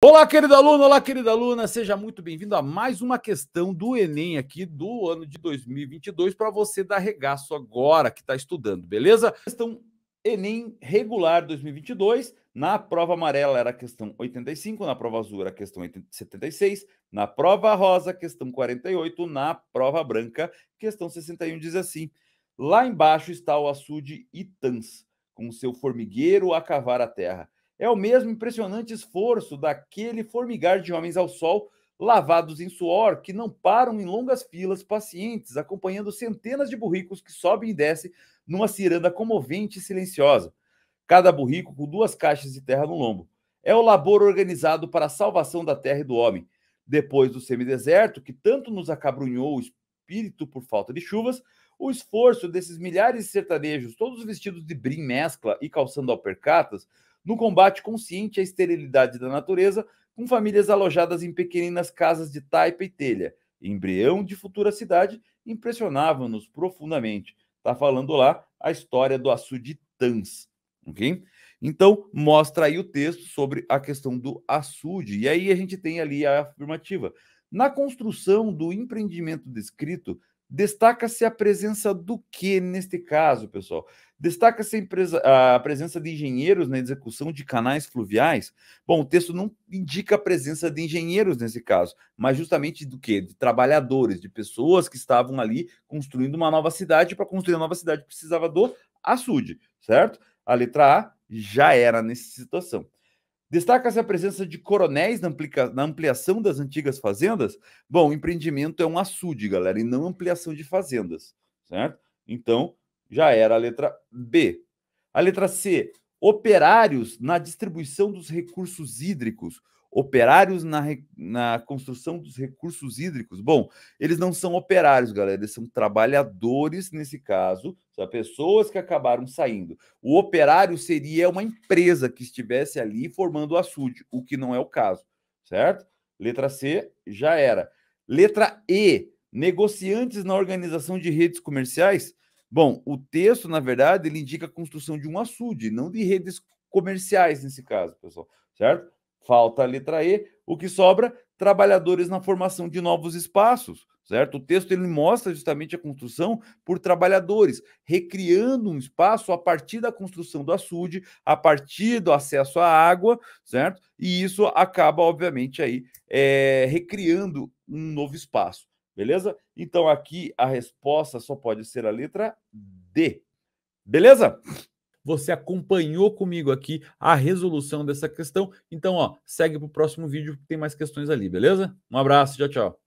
Olá, querida Luna, olá, querida aluna, seja muito bem-vindo a mais uma questão do Enem aqui do ano de 2022 para você dar regaço agora que está estudando, beleza? Questão Enem regular 2022, na prova amarela era a questão 85, na prova azul era a questão 76, na prova rosa, questão 48, na prova branca, questão 61 diz assim, lá embaixo está o açude Itans, com seu formigueiro a cavar a terra é o mesmo impressionante esforço daquele formigar de homens ao sol, lavados em suor, que não param em longas filas pacientes, acompanhando centenas de burricos que sobem e descem numa ciranda comovente e silenciosa. Cada burrico com duas caixas de terra no lombo. É o labor organizado para a salvação da terra e do homem. Depois do semideserto, que tanto nos acabrunhou o espírito por falta de chuvas, o esforço desses milhares de sertanejos, todos vestidos de brim mescla e calçando alpercatas, no combate consciente à esterilidade da natureza, com famílias alojadas em pequeninas casas de taipa e telha. Embrião de futura cidade impressionava-nos profundamente. Está falando lá a história do açude de Tans. ok? Então, mostra aí o texto sobre a questão do açude. E aí a gente tem ali a afirmativa. Na construção do empreendimento descrito, Destaca-se a presença do que neste caso, pessoal? Destaca-se a presença de engenheiros na execução de canais fluviais? Bom, o texto não indica a presença de engenheiros nesse caso, mas justamente do que? De trabalhadores, de pessoas que estavam ali construindo uma nova cidade. Para construir uma nova cidade precisava do açude, certo? A letra A já era nessa situação. Destaca-se a presença de coronéis na, ampliação das antigas fazendas? Bom, empreendimento é um açude, galera, e não ampliação de fazendas, certo? Então, já era a letra B. A letra C, operários na distribuição dos recursos hídricos. Operários na, re... na construção dos recursos hídricos. Bom, eles não são operários, galera, eles são trabalhadores nesse caso, são pessoas que acabaram saindo. O operário seria uma empresa que estivesse ali formando o açude, o que não é o caso, certo? Letra C já era. Letra E, negociantes na organização de redes comerciais. Bom, o texto, na verdade, ele indica a construção de um açude, não de redes comerciais nesse caso, pessoal, certo? Falta a letra E, o que sobra, trabalhadores na formação de novos espaços, certo? O texto ele mostra justamente a construção por trabalhadores, recriando um espaço a partir da construção do açude, a partir do acesso à água, certo? E isso acaba, obviamente, aí é, recriando um novo espaço, beleza? Então aqui a resposta só pode ser a letra D, beleza? Você acompanhou comigo aqui a resolução dessa questão. Então, ó, segue para o próximo vídeo que tem mais questões ali, beleza? Um abraço, tchau, tchau.